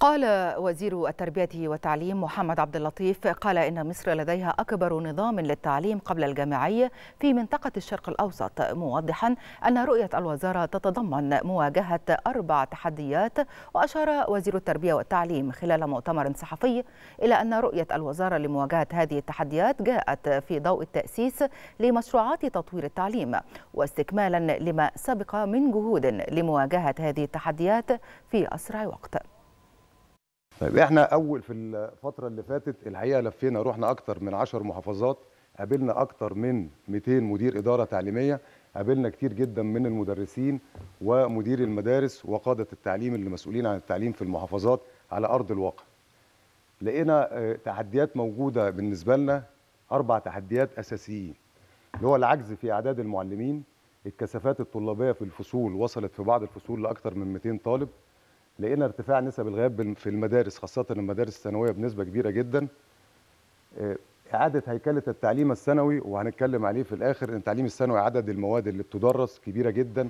قال وزير التربية والتعليم محمد عبد اللطيف قال إن مصر لديها أكبر نظام للتعليم قبل الجامعي في منطقة الشرق الأوسط موضحا أن رؤية الوزارة تتضمن مواجهة أربع تحديات وأشار وزير التربية والتعليم خلال مؤتمر صحفي إلى أن رؤية الوزارة لمواجهة هذه التحديات جاءت في ضوء التأسيس لمشروعات تطوير التعليم واستكمالا لما سبق من جهود لمواجهة هذه التحديات في أسرع وقت طيب احنا اول في الفتره اللي فاتت الحقيقه لفينا رحنا اكتر من 10 محافظات قابلنا اكتر من 200 مدير اداره تعليميه قابلنا كتير جدا من المدرسين ومدير المدارس وقاده التعليم اللي مسؤولين عن التعليم في المحافظات على ارض الواقع لقينا آه، تحديات موجوده بالنسبه لنا اربع تحديات اساسيين اللي هو العجز في اعداد المعلمين الكثافات الطلابيه في الفصول وصلت في بعض الفصول لاكثر من 200 طالب لقينا ارتفاع نسب الغياب في المدارس خاصه المدارس الثانويه بنسبه كبيره جدا آه، اعاده هيكله التعليم الثانوي وهنتكلم عليه في الاخر ان التعليم الثانوي عدد المواد اللي بتدرس كبيره جدا